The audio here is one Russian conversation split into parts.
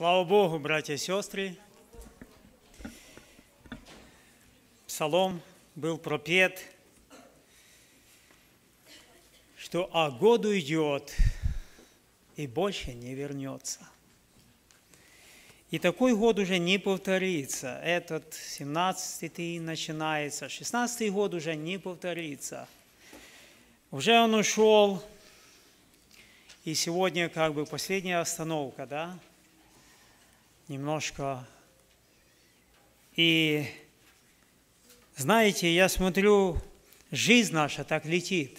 Слава Богу, братья и сестры! Псалом был пропет, что «А год уйдет, и больше не вернется». И такой год уже не повторится. Этот 17-й начинается, 16-й год уже не повторится. Уже он ушел, и сегодня как бы последняя остановка, да? немножко. И знаете, я смотрю, жизнь наша так летит.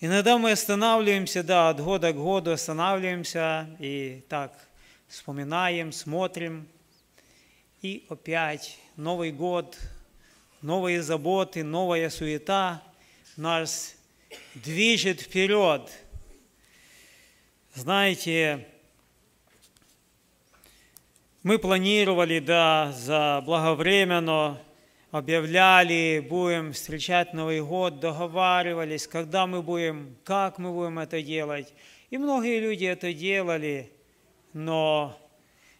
Иногда мы останавливаемся, да, от года к году останавливаемся и так вспоминаем, смотрим. И опять Новый год, новые заботы, новая суета нас движет вперед. Знаете, мы планировали, да, за благовременно, объявляли, будем встречать Новый год, договаривались, когда мы будем, как мы будем это делать. И многие люди это делали, но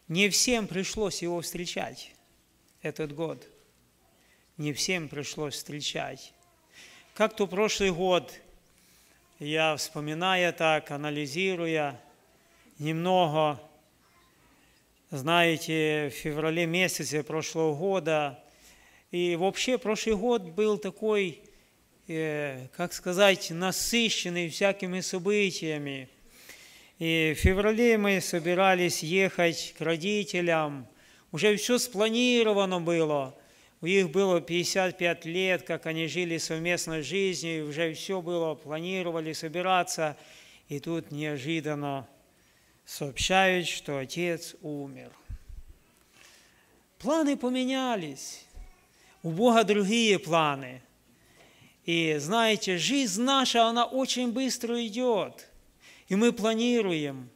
не всем пришлось его встречать этот год. Не всем пришлось встречать. Как-то прошлый год, я вспоминая так, анализируя немного, знаете, в феврале месяце прошлого года. И вообще прошлый год был такой, э, как сказать, насыщенный всякими событиями. И в феврале мы собирались ехать к родителям. Уже все спланировано было. У них было 55 лет, как они жили совместной жизнью, уже все было, планировали собираться. И тут неожиданно сообщают, что отец умер. Планы поменялись. У Бога другие планы. И знаете, жизнь наша, она очень быстро идет. И мы планируем.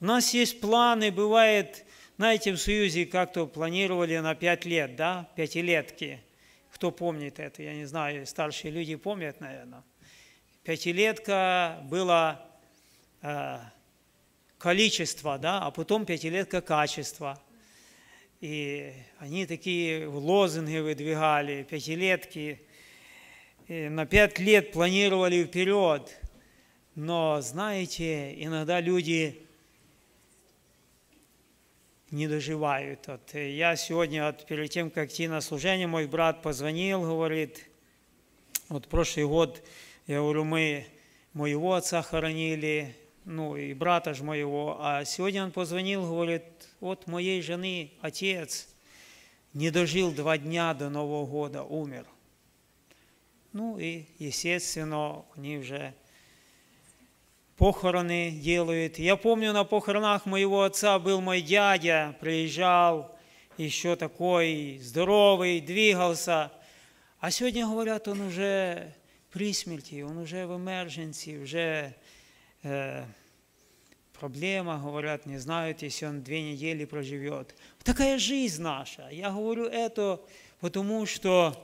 У нас есть планы, бывает, знаете, в Союзе как-то планировали на пять лет, да, пятилетки. Кто помнит это? Я не знаю, старшие люди помнят, наверное. Пятилетка была э, количество, да, а потом пятилетка качества. И они такие лозунги выдвигали, пятилетки. И на пять лет планировали вперед. Но, знаете, иногда люди не доживают. Вот э, я сегодня, вот, перед тем, как идти на служение, мой брат позвонил, говорит, вот прошлый год, я говорю, мы моего отца хоронили, ну и брата же моего. А сегодня он позвонил, говорит, вот моей жены отец не дожил два дня до Нового года, умер. Ну и, естественно, они уже похороны делают. Я помню, на похоронах моего отца был мой дядя, приезжал, еще такой здоровый, двигался. А сегодня, говорят, он уже при смерти, он уже в эмерженции, уже Э, проблема, говорят, не знают, если он две недели проживет. Такая жизнь наша. Я говорю это, потому что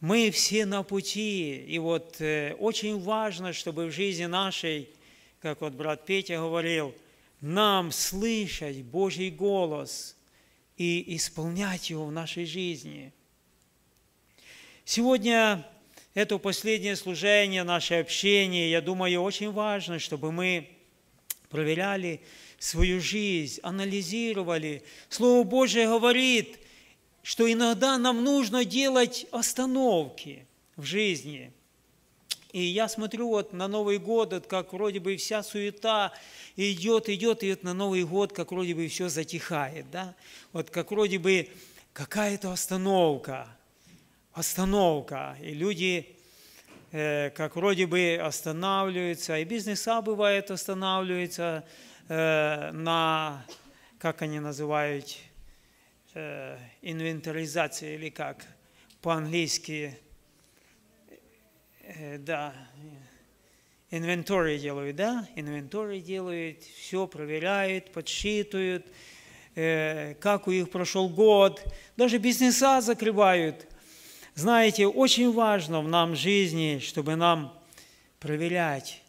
мы все на пути. И вот э, очень важно, чтобы в жизни нашей, как вот брат Петя говорил, нам слышать Божий голос и исполнять его в нашей жизни. Сегодня это последнее служение, наше общение, я думаю, очень важно, чтобы мы проверяли свою жизнь, анализировали. Слово Божие говорит, что иногда нам нужно делать остановки в жизни. И я смотрю вот на Новый год, вот как вроде бы вся суета идет, идет, идет на Новый год, как вроде бы все затихает, да? Вот как вроде бы какая-то остановка – остановка, и люди э, как вроде бы останавливаются, и бизнеса бывает останавливаются э, на, как они называют, э, инвентаризации или как по-английски, э, да, инвентарь делают, да, инвентарь делают, все проверяют, подсчитывают, как у них прошел год, даже бизнеса закрывают – знаете, очень важно в нам жизни, чтобы нам проверять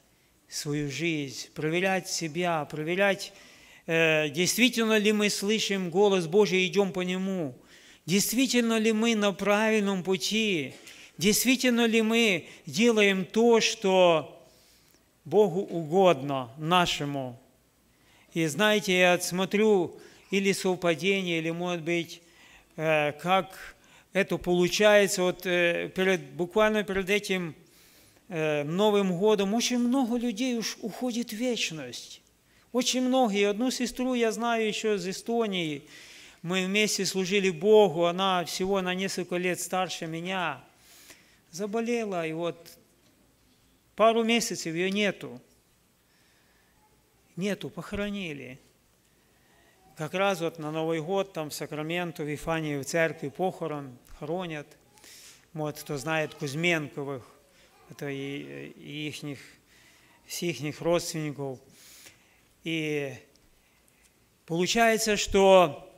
свою жизнь, проверять себя, проверять, э, действительно ли мы слышим голос Божий и идем по нему, действительно ли мы на правильном пути, действительно ли мы делаем то, что Богу угодно нашему. И знаете, я смотрю или совпадение, или, может быть, э, как это получается. Вот э, перед, буквально перед этим э, Новым годом очень много людей уж уходит в вечность. Очень многие. Одну сестру я знаю еще из Эстонии. Мы вместе служили Богу. Она всего на несколько лет старше меня. Заболела, и вот пару месяцев ее нету. Нету, похоронили. Как раз вот на Новый год там в Сакраменто, в Ифании, в церкви похорон – хоронят. Вот, кто знает Кузьменковых, это и, и ихних, всех их родственников. И получается, что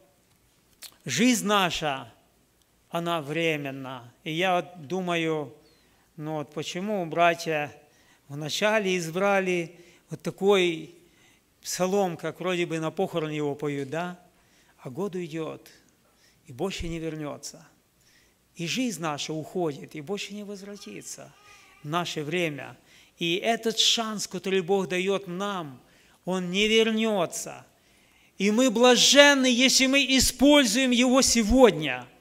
жизнь наша, она временна. И я вот думаю, ну вот почему братья вначале избрали вот такой псалом, как вроде бы на похорон его поют, да? А год уйдет, и больше не вернется – и жизнь наша уходит, и больше не возвратится наше время. И этот шанс, который Бог дает нам, он не вернется. И мы блаженны, если мы используем его сегодня –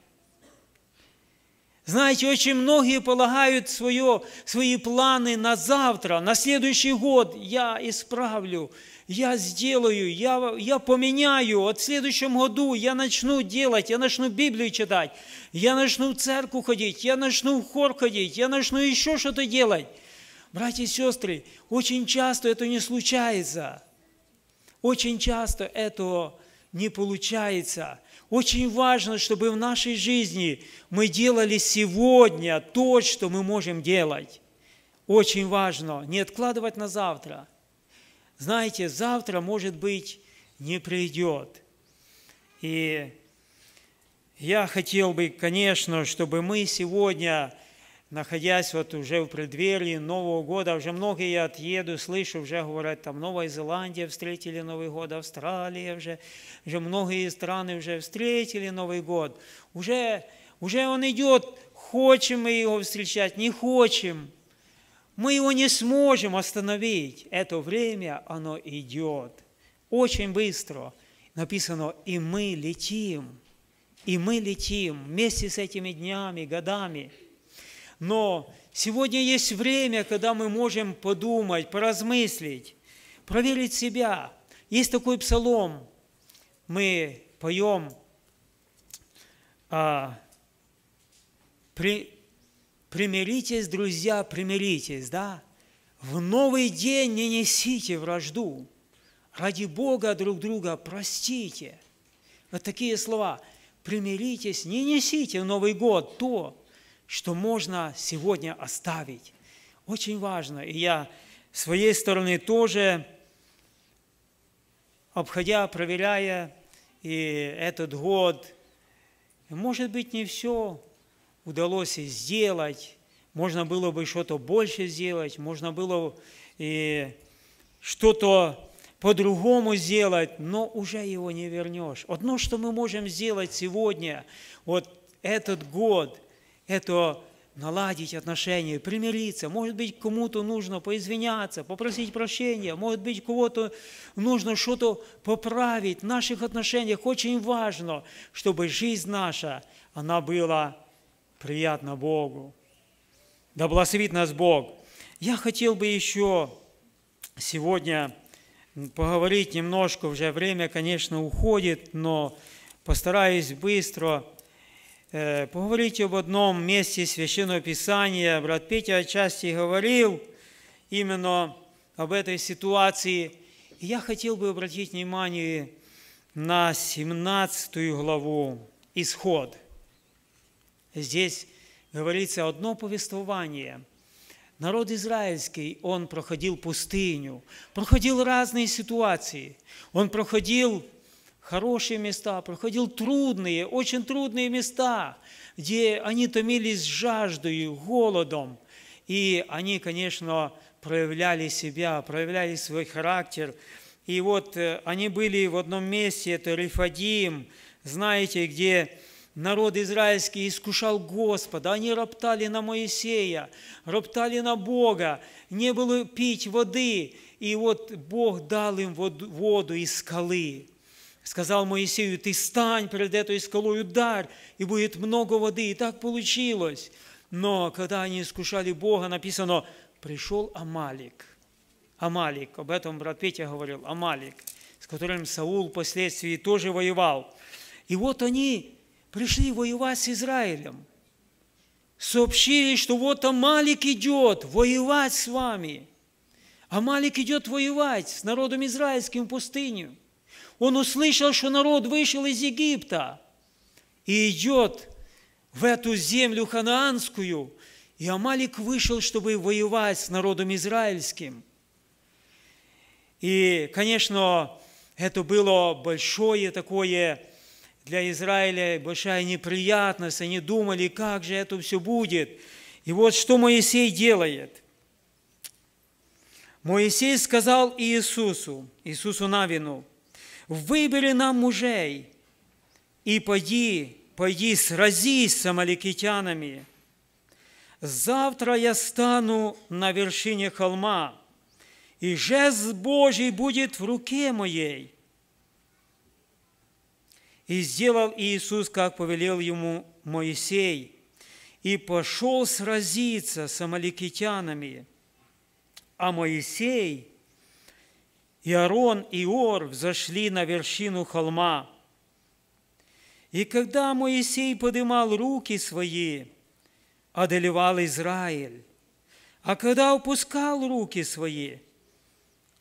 знаете, очень многие полагают свое, свои планы на завтра, на следующий год я исправлю, я сделаю, я, я поменяю, вот в следующем году я начну делать, я начну Библию читать, я начну в церковь ходить, я начну в хор ходить, я начну еще что-то делать. Братья и сестры, очень часто это не случается. Очень часто это не получается. Очень важно, чтобы в нашей жизни мы делали сегодня то, что мы можем делать. Очень важно не откладывать на завтра – знаете, завтра, может быть, не придет. И я хотел бы, конечно, чтобы мы сегодня, находясь вот уже в преддверии Нового года, уже многие я отъеду, слышу, уже говорят, там Новая Зеландия встретили Новый год, Австралия уже, уже многие страны уже встретили Новый год. Уже, уже он идет, хочем мы его встречать, не хочем – мы его не сможем остановить. Это время, оно идет очень быстро. Написано, и мы летим, и мы летим вместе с этими днями, годами. Но сегодня есть время, когда мы можем подумать, поразмыслить, проверить себя. Есть такой псалом, мы поем а, Примиритесь, друзья, примиритесь, да? В новый день не несите вражду. Ради Бога друг друга простите. Вот такие слова. Примиритесь, не несите в Новый год то, что можно сегодня оставить. Очень важно. И я с своей стороны тоже, обходя, проверяя и этот год, может быть, не все удалось сделать, можно было бы что-то больше сделать, можно было и что-то по-другому сделать, но уже его не вернешь. Одно, что мы можем сделать сегодня, вот этот год, это наладить отношения, примириться. Может быть, кому-то нужно поизвиняться, попросить прощения. Может быть, кого-то нужно что-то поправить. В наших отношениях очень важно, чтобы жизнь наша, она была приятно Богу. Да благословит нас Бог. Я хотел бы еще сегодня поговорить немножко, уже время, конечно, уходит, но постараюсь быстро э, поговорить об одном месте Священного Писания. Брат Петя отчасти говорил именно об этой ситуации. И я хотел бы обратить внимание на 17 главу «Исход». Здесь говорится одно повествование. Народ израильский, он проходил пустыню, проходил разные ситуации. Он проходил хорошие места, проходил трудные, очень трудные места, где они томились жаждой, голодом. И они, конечно, проявляли себя, проявляли свой характер. И вот э, они были в одном месте, это Рифадим, знаете, где народ израильский искушал Господа, они роптали на Моисея, роптали на Бога, не было пить воды, и вот Бог дал им воду из скалы. Сказал Моисею, ты стань перед этой скалой, удар, и будет много воды. И так получилось. Но когда они искушали Бога, написано, пришел Амалик. Амалик, об этом брат Петя говорил, Амалик, с которым Саул впоследствии тоже воевал. И вот они пришли воевать с Израилем. Сообщили, что вот Амалик идет воевать с вами. Амалик идет воевать с народом израильским в пустыню. Он услышал, что народ вышел из Египта и идет в эту землю ханаанскую. И Амалик вышел, чтобы воевать с народом израильским. И, конечно, это было большое такое для Израиля большая неприятность. Они думали, как же это все будет. И вот что Моисей делает. Моисей сказал Иисусу, Иисусу Навину, «Выбери нам мужей и пойди, пойди сразись с амаликитянами. Завтра я стану на вершине холма, и жест Божий будет в руке моей» И сделал Иисус, как повелел ему Моисей, и пошел сразиться с амаликитянами. А Моисей и Арон и Ор взошли на вершину холма. И когда Моисей поднимал руки свои, одолевал Израиль, а когда опускал руки свои,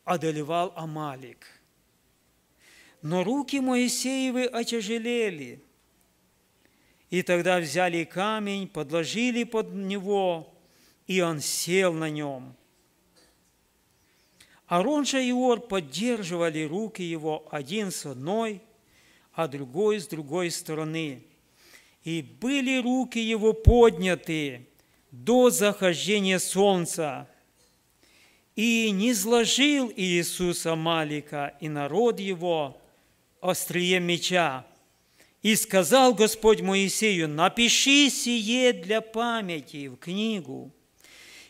одолевал Амалик – но руки Моисеевы отяжелели. И тогда взяли камень, подложили под него, и он сел на нем. Арон же и Ор поддерживали руки его один с одной, а другой с другой стороны. И были руки его подняты до захождения солнца. И не сложил Иисуса Малика и народ его, острие меча. И сказал Господь Моисею, напиши сие для памяти в книгу,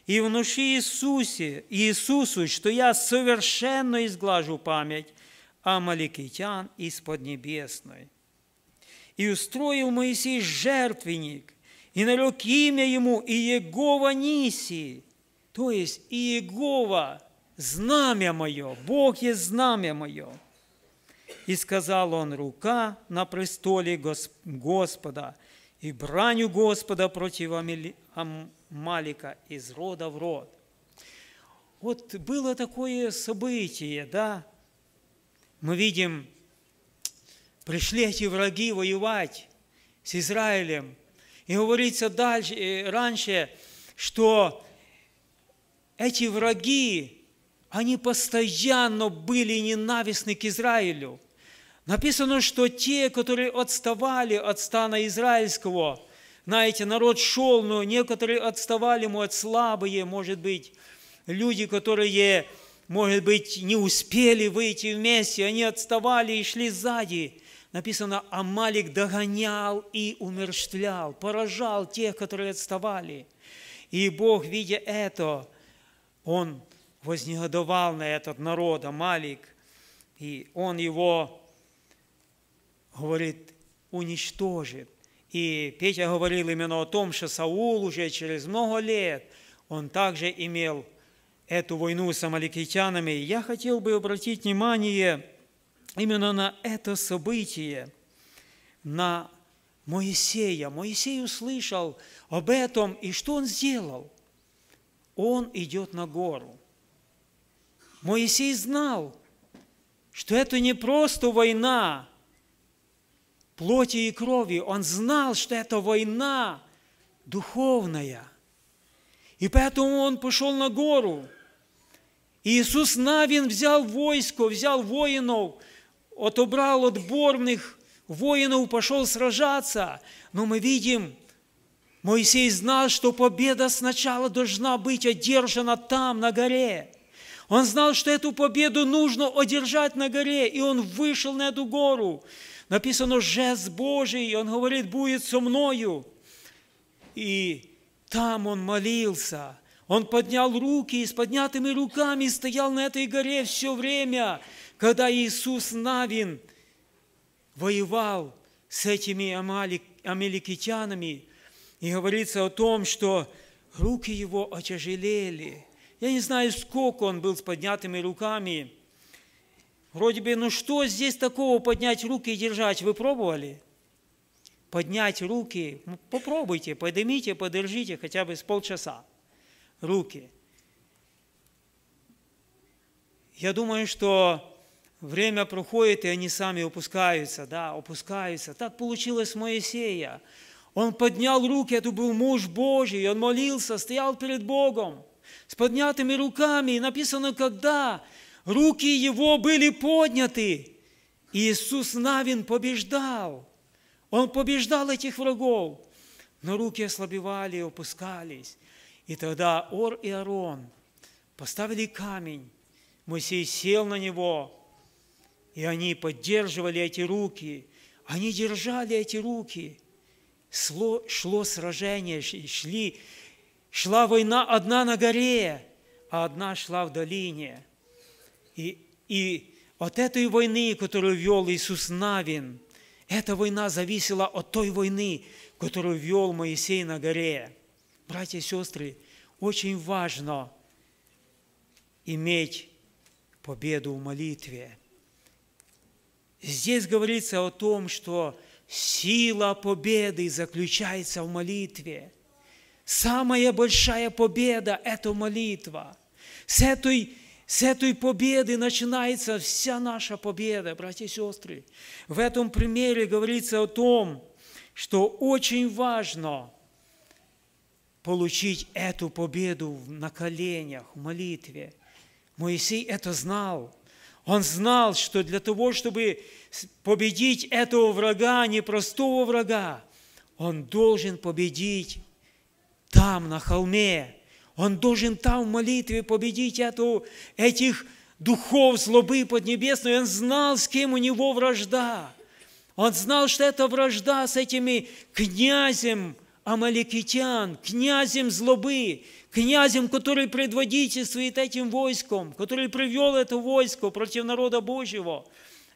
и внуши Иисусе, Иисусу, что я совершенно изглажу память амаликитян из Поднебесной. И устроил Моисей жертвенник, и налег имя ему Иегова Ниси, то есть Иегова, знамя мое, Бог есть знамя мое – и сказал он, рука на престоле Господа, и бранью Господа против Амалика из рода в род. Вот было такое событие, да? Мы видим, пришли эти враги воевать с Израилем. И говорится дальше, э, раньше, что эти враги, они постоянно были ненавистны к Израилю. Написано, что те, которые отставали от стана израильского, знаете, народ шел, но некоторые отставали, может, слабые, может быть, люди, которые, может быть, не успели выйти вместе, они отставали и шли сзади. Написано, Амалик догонял и умерщвлял, поражал тех, которые отставали. И Бог, видя это, Он вознегодовал на этот народ, Амалик, и Он его говорит, уничтожит. И Петя говорил именно о том, что Саул уже через много лет, он также имел эту войну с амаликитянами. Я хотел бы обратить внимание именно на это событие, на Моисея. Моисей услышал об этом, и что он сделал? Он идет на гору. Моисей знал, что это не просто война, плоти и крови. Он знал, что это война духовная. И поэтому он пошел на гору. И Иисус Навин взял войско, взял воинов, отобрал отборных воинов, пошел сражаться. Но мы видим, Моисей знал, что победа сначала должна быть одержана там, на горе. Он знал, что эту победу нужно одержать на горе, и он вышел на эту гору. Написано «жест Божий», и он говорит «будет со мною». И там он молился, он поднял руки, и с поднятыми руками стоял на этой горе все время, когда Иисус Навин воевал с этими амалик, амеликитянами. И говорится о том, что руки его отяжелели. Я не знаю, сколько он был с поднятыми руками – Вроде бы, ну что здесь такого поднять руки и держать? Вы пробовали? Поднять руки, ну, попробуйте, поднимите, подержите хотя бы с полчаса руки. Я думаю, что время проходит, и они сами опускаются, да, опускаются. Так получилось Моисея. Он поднял руки, это был муж Божий, он молился, стоял перед Богом с поднятыми руками. И написано, когда руки его были подняты. Иисус Навин побеждал. Он побеждал этих врагов. Но руки ослабевали, и опускались. И тогда Ор и Арон поставили камень. Моисей сел на него, и они поддерживали эти руки. Они держали эти руки. Шло, шло сражение, шли, шла война одна на горе, а одна шла в долине. И, и от этой войны, которую вел Иисус Навин, эта война зависела от той войны, которую вел Моисей на горе. Братья и сестры, очень важно иметь победу в молитве. Здесь говорится о том, что сила победы заключается в молитве. Самая большая победа – это молитва. С этой с этой победы начинается вся наша победа, братья и сестры. В этом примере говорится о том, что очень важно получить эту победу на коленях, в молитве. Моисей это знал. Он знал, что для того, чтобы победить этого врага, непростого врага, он должен победить там, на холме, он должен там в молитве победить эту, этих духов злобы поднебесной. Он знал, с кем у него вражда. Он знал, что это вражда с этими князем амаликитян, князем злобы, князем, который предводительствует этим войском, который привел это войско против народа Божьего.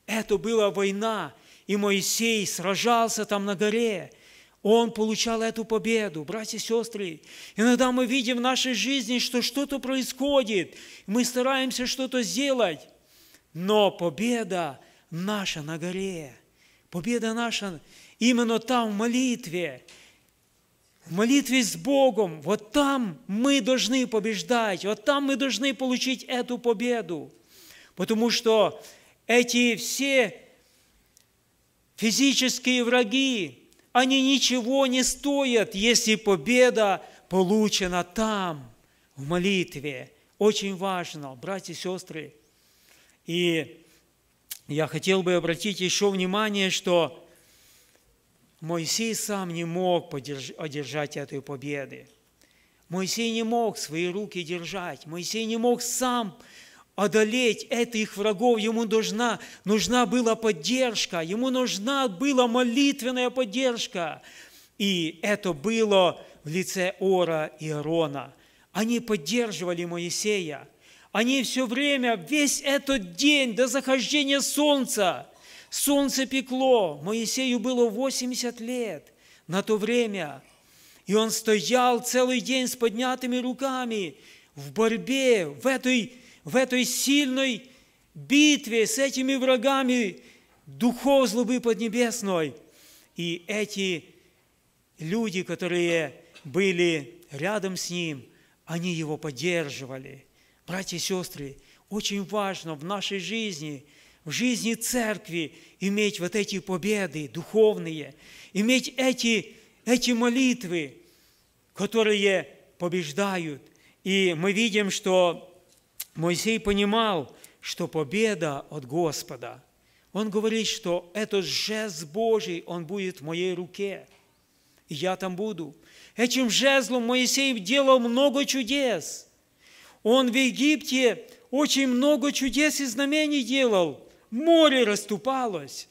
Это была война, и Моисей сражался там на горе – он получал эту победу, братья и сестры. Иногда мы видим в нашей жизни, что что-то происходит, мы стараемся что-то сделать, но победа наша на горе, победа наша именно там, в молитве, в молитве с Богом, вот там мы должны побеждать, вот там мы должны получить эту победу, потому что эти все физические враги, они ничего не стоят, если победа получена там, в молитве. Очень важно, братья и сестры. И я хотел бы обратить еще внимание, что Моисей сам не мог одержать этой победы. Моисей не мог свои руки держать. Моисей не мог сам одолеть это их врагов, ему нужна, нужна была поддержка, ему нужна была молитвенная поддержка. И это было в лице Ора и Арона. Они поддерживали Моисея. Они все время, весь этот день до захождения солнца, солнце пекло, Моисею было 80 лет на то время. И он стоял целый день с поднятыми руками в борьбе, в этой в этой сильной битве с этими врагами духов злобы поднебесной. И эти люди, которые были рядом с ним, они его поддерживали. Братья и сестры, очень важно в нашей жизни, в жизни церкви иметь вот эти победы духовные, иметь эти, эти молитвы, которые побеждают. И мы видим, что Моисей понимал, что победа от Господа. Он говорит, что этот жезл Божий, он будет в моей руке, и я там буду. Этим жезлом Моисей делал много чудес. Он в Египте очень много чудес и знамений делал. Море расступалось,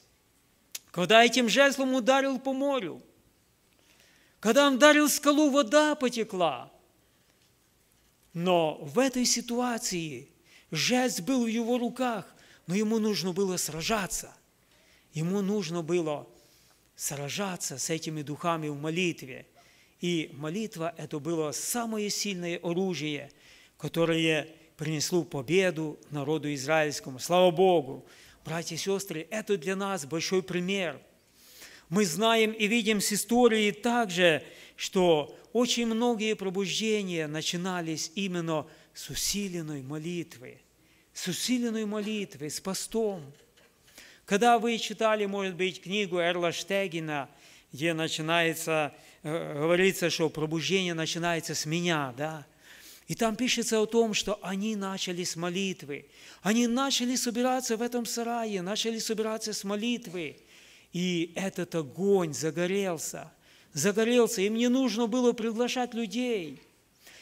когда этим жезлом ударил по морю. Когда он ударил скалу, вода потекла – но в этой ситуации жест был в его руках, но ему нужно было сражаться. Ему нужно было сражаться с этими духами в молитве. И молитва – это было самое сильное оружие, которое принесло победу народу израильскому. Слава Богу! Братья и сестры, это для нас большой пример – мы знаем и видим с истории также, что очень многие пробуждения начинались именно с усиленной молитвы, с усиленной молитвы, с постом. Когда вы читали, может быть, книгу Эрла Штегина, где начинается, э, говорится, что пробуждение начинается с меня, да, и там пишется о том, что они начали с молитвы. Они начали собираться в этом сарае, начали собираться с молитвы. И этот огонь загорелся, загорелся. Им не нужно было приглашать людей.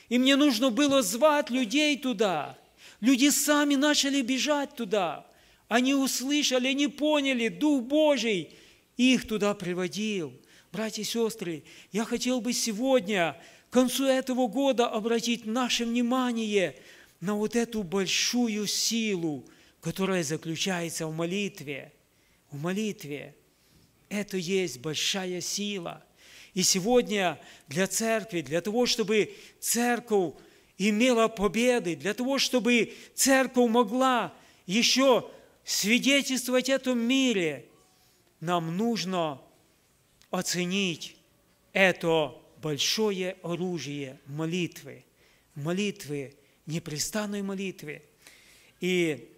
Им не нужно было звать людей туда. Люди сами начали бежать туда. Они услышали, они поняли, Дух Божий их туда приводил. Братья и сестры, я хотел бы сегодня, к концу этого года, обратить наше внимание на вот эту большую силу, которая заключается в молитве. В молитве – это есть большая сила. И сегодня для церкви, для того, чтобы церковь имела победы, для того, чтобы церковь могла еще свидетельствовать этому мире, нам нужно оценить это большое оружие молитвы, молитвы, непрестанной молитвы. И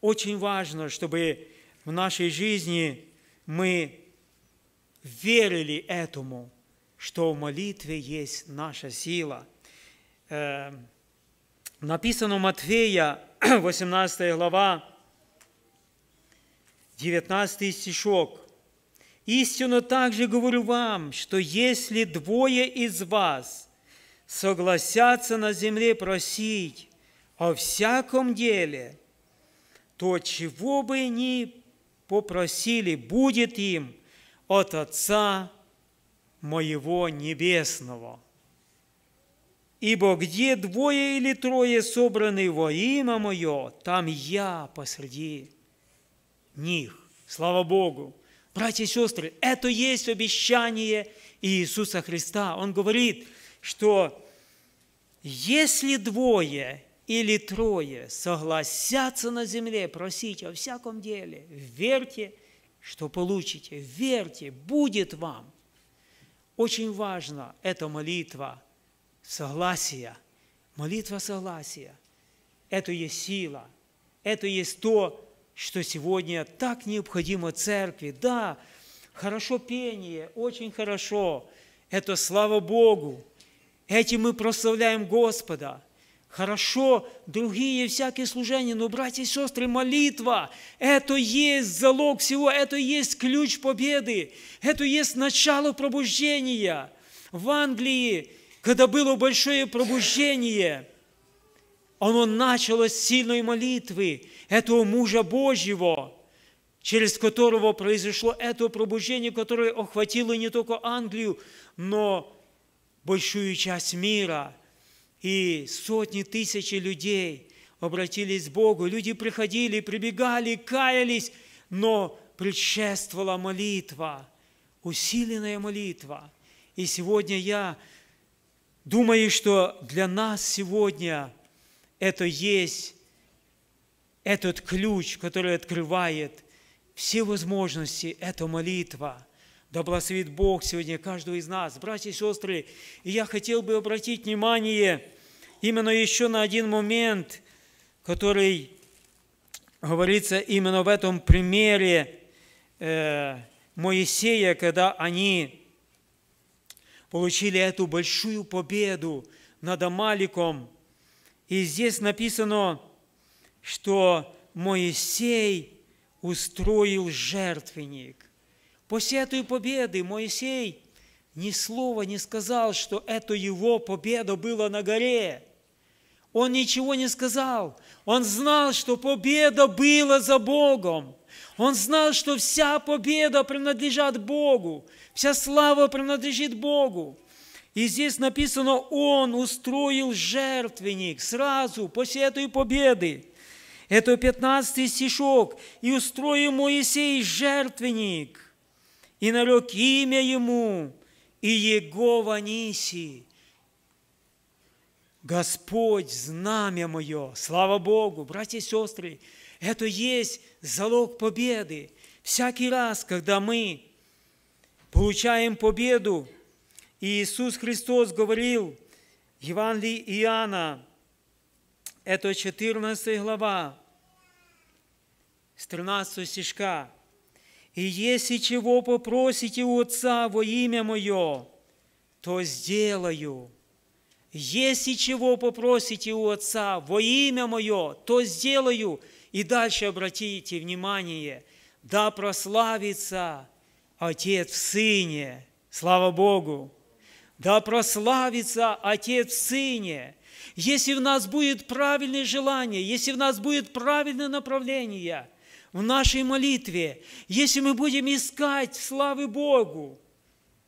очень важно, чтобы в нашей жизни мы верили этому, что в молитве есть наша сила. Э, написано у Матфея, 18 глава, 19 стишок. «Истину также говорю вам, что если двое из вас согласятся на земле просить о всяком деле, то чего бы ни попросили, будет им от Отца моего Небесного. Ибо где двое или трое собраны во имя Мое, там Я посреди них. Слава Богу! Братья и сестры, это есть обещание Иисуса Христа. Он говорит, что если двое или трое согласятся на земле просить о всяком деле, верьте, что получите, верьте, будет вам. Очень важна эта молитва согласия, молитва согласия. Это есть сила, это есть то, что сегодня так необходимо церкви. Да, хорошо пение, очень хорошо, это слава Богу. Этим мы прославляем Господа – хорошо, другие всякие служения, но, братья и сестры, молитва – это есть залог всего, это есть ключ победы, это есть начало пробуждения. В Англии, когда было большое пробуждение, оно началось с сильной молитвы этого мужа Божьего, через которого произошло это пробуждение, которое охватило не только Англию, но большую часть мира – и сотни тысяч людей обратились к Богу. Люди приходили, прибегали, каялись, но предшествовала молитва, усиленная молитва. И сегодня я думаю, что для нас сегодня это есть этот ключ, который открывает все возможности, это молитва – да благословит Бог сегодня каждого из нас, братья и сестры. И я хотел бы обратить внимание именно еще на один момент, который говорится именно в этом примере э, Моисея, когда они получили эту большую победу над Амаликом. И здесь написано, что Моисей устроил жертвенник. После этой победы Моисей ни слова не сказал, что это его победа была на горе. Он ничего не сказал. Он знал, что победа была за Богом. Он знал, что вся победа принадлежит Богу. Вся слава принадлежит Богу. И здесь написано, он устроил жертвенник сразу после этой победы. Это 15 стишок. «И устроил Моисей жертвенник и нарек имя Ему, и Его ваниси Господь, знамя мое, слава Богу, братья и сестры, это есть залог победы. Всякий раз, когда мы получаем победу, и Иисус Христос говорил, Евангелие Иоанна, это 14 глава, с 13 стишка, и если чего попросите у Отца во имя Мое, то сделаю. Если чего попросите у Отца во имя Мое, то сделаю. И дальше обратите внимание, да прославится Отец в Сыне. Слава Богу! Да прославится Отец в Сыне. Если в нас будет правильное желание, если в нас будет правильное направление – в нашей молитве, если мы будем искать славы Богу,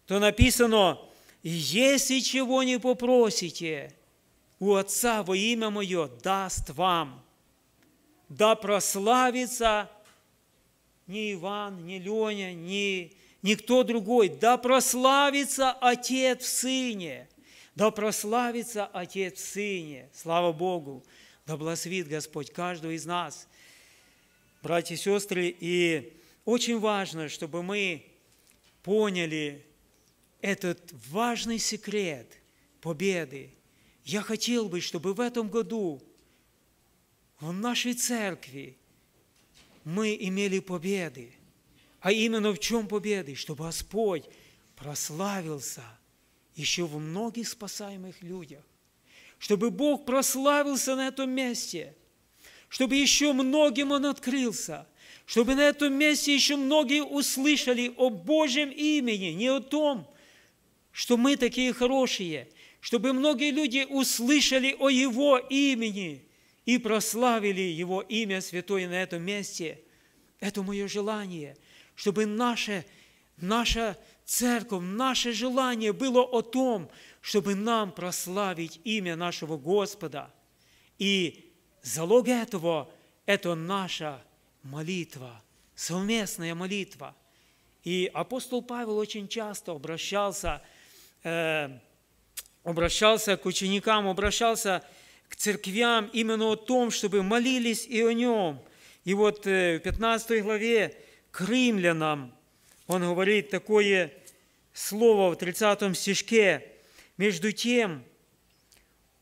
то написано, если чего не попросите, у Отца во имя Мое даст вам, да прославится ни Иван, ни Леня, ни никто другой, да прославится Отец в Сыне, да прославится Отец в Сыне, слава Богу, да благословит Господь каждого из нас – братья и сестры, и очень важно, чтобы мы поняли этот важный секрет победы. Я хотел бы, чтобы в этом году в нашей церкви мы имели победы. А именно в чем победы? Чтобы Господь прославился еще в многих спасаемых людях. Чтобы Бог прославился на этом месте чтобы еще многим он открылся, чтобы на этом месте еще многие услышали о Божьем имени, не о том, что мы такие хорошие, чтобы многие люди услышали о Его имени и прославили Его имя святое на этом месте. Это мое желание, чтобы наше, наша церковь, наше желание было о том, чтобы нам прославить имя нашего Господа и залог этого – это наша молитва, совместная молитва. И апостол Павел очень часто обращался, э, обращался к ученикам, обращался к церквям именно о том, чтобы молились и о нем. И вот э, в 15 главе к римлянам он говорит такое слово в 30 стишке. «Между тем,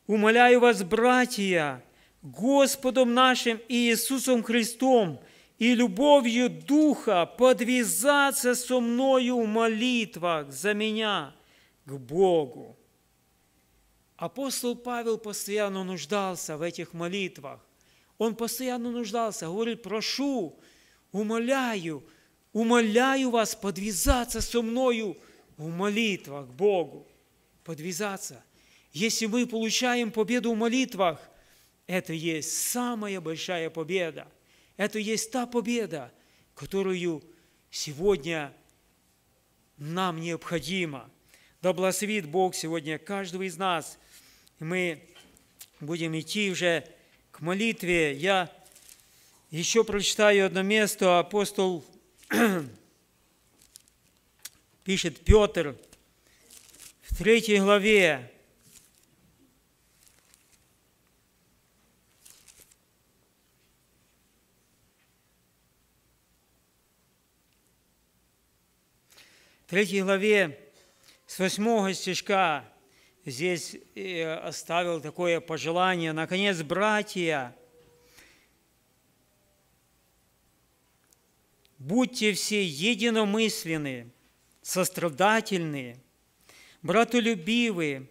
умоляю вас, братья, Господом нашим Иисусом Христом и любовью Духа подвязаться со мною в молитвах за меня к Богу. Апостол Павел постоянно нуждался в этих молитвах. Он постоянно нуждался, говорит, прошу, умоляю, умоляю вас подвязаться со мною в молитвах к Богу. Подвязаться. Если мы получаем победу в молитвах – это есть самая большая победа. Это есть та победа, которую сегодня нам необходимо. Да благословит Бог сегодня каждого из нас. Мы будем идти уже к молитве. Я еще прочитаю одно место. Апостол пишет Петр в третьей главе, третьей главе с восьмого стишка здесь оставил такое пожелание. Наконец, братья, будьте все единомысленны, сострадательны, братолюбивы,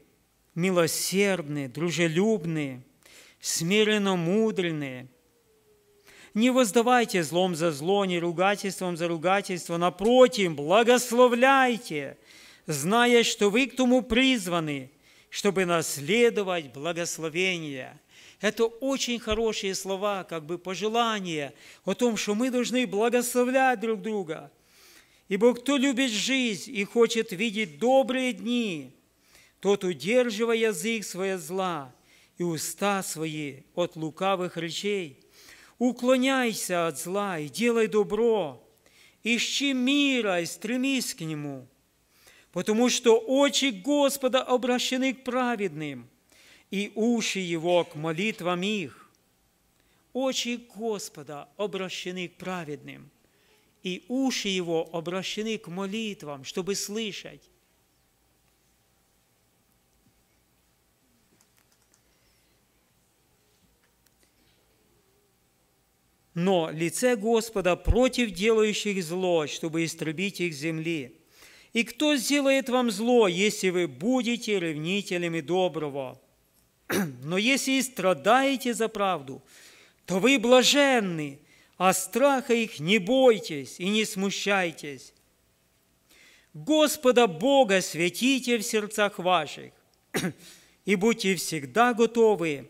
милосердны, дружелюбны, смиренно мудренные – не воздавайте злом за зло, не ругательством за ругательство, напротив, благословляйте, зная, что вы к тому призваны, чтобы наследовать благословение. Это очень хорошие слова, как бы пожелания о том, что мы должны благословлять друг друга. Ибо кто любит жизнь и хочет видеть добрые дни, тот, удерживая язык свое зла и уста свои от лукавых речей – Уклоняйся от зла и делай добро. Ищи мира и стремись к нему, потому что очи Господа обращены к праведным, и уши его к молитвам их. Очи Господа обращены к праведным, и уши его обращены к молитвам, чтобы слышать. но лице Господа против делающих зло, чтобы истребить их земли. И кто сделает вам зло, если вы будете ревнителями доброго? Но если и страдаете за правду, то вы блаженны, а страха их не бойтесь и не смущайтесь. Господа Бога светите в сердцах ваших, и будьте всегда готовы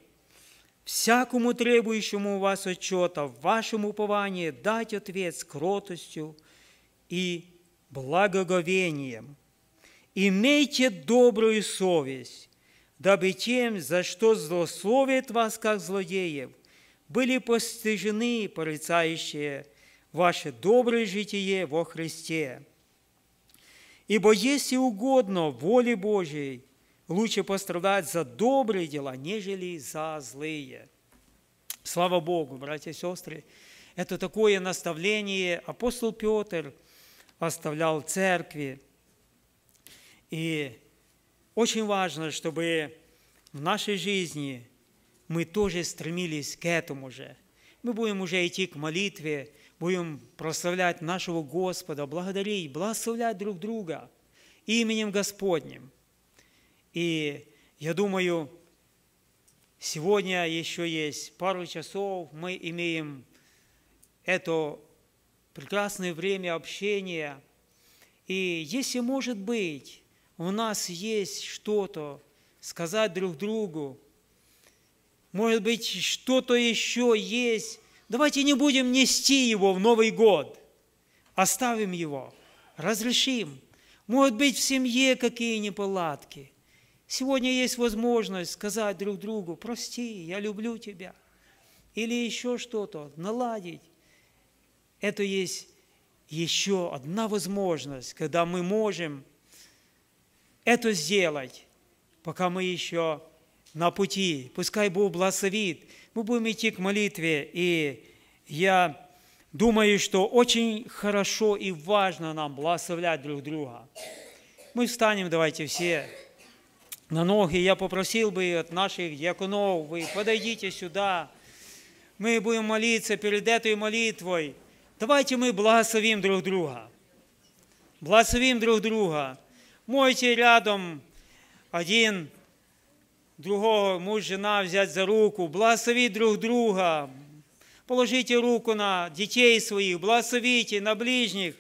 всякому требующему у вас отчета в вашем уповании дать ответ с кротостью и благоговением. Имейте добрую совесть, дабы тем, за что злословит вас, как злодеев, были постижены порицающие ваше доброе житие во Христе. Ибо если угодно воле Божией. Лучше пострадать за добрые дела, нежели за злые. Слава Богу, братья и сестры. Это такое наставление апостол Петр оставлял церкви. И очень важно, чтобы в нашей жизни мы тоже стремились к этому же. Мы будем уже идти к молитве, будем прославлять нашего Господа, благодарить, благословлять друг друга именем Господним – и я думаю, сегодня еще есть пару часов, мы имеем это прекрасное время общения. И если, может быть, у нас есть что-то сказать друг другу, может быть, что-то еще есть, давайте не будем нести его в Новый год. Оставим его, разрешим. Может быть, в семье какие неполадки – Сегодня есть возможность сказать друг другу, прости, я люблю тебя, или еще что-то, наладить. Это есть еще одна возможность, когда мы можем это сделать, пока мы еще на пути. Пускай Бог благословит. Мы будем идти к молитве, и я думаю, что очень хорошо и важно нам благословлять друг друга. Мы встанем, давайте все. на ноги, я попросил бы от наших дьяконов, вы подойдите сюда, мы будем молиться перед этой молитвой. Давайте мы благословим друг друга. Благословим друг друга. Мойте рядом один другого муж, жена взять за руку, благословить друг друга, положите руку на дітей своих, благословите на ближних,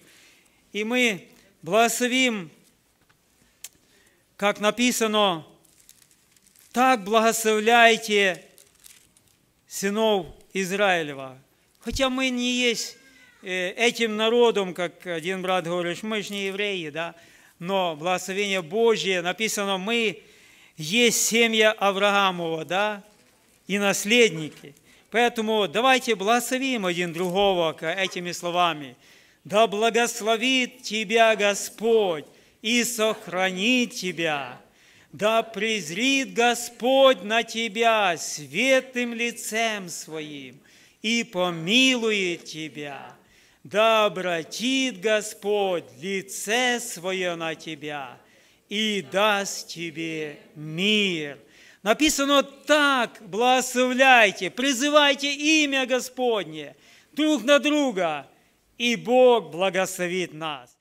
и мы благословим как написано, так благословляйте сынов Израилева. Хотя мы не есть э, этим народом, как один брат говорит, мы же не евреи, да, но благословение Божье, написано, мы есть семья Авраамова, да, и наследники. Поэтому давайте благословим один другого этими словами. Да благословит тебя Господь и сохранит тебя. Да презрит Господь на тебя светлым лицем своим и помилует тебя. Да обратит Господь лице свое на тебя и даст тебе мир. Написано так, благословляйте, призывайте имя Господне друг на друга, и Бог благословит нас.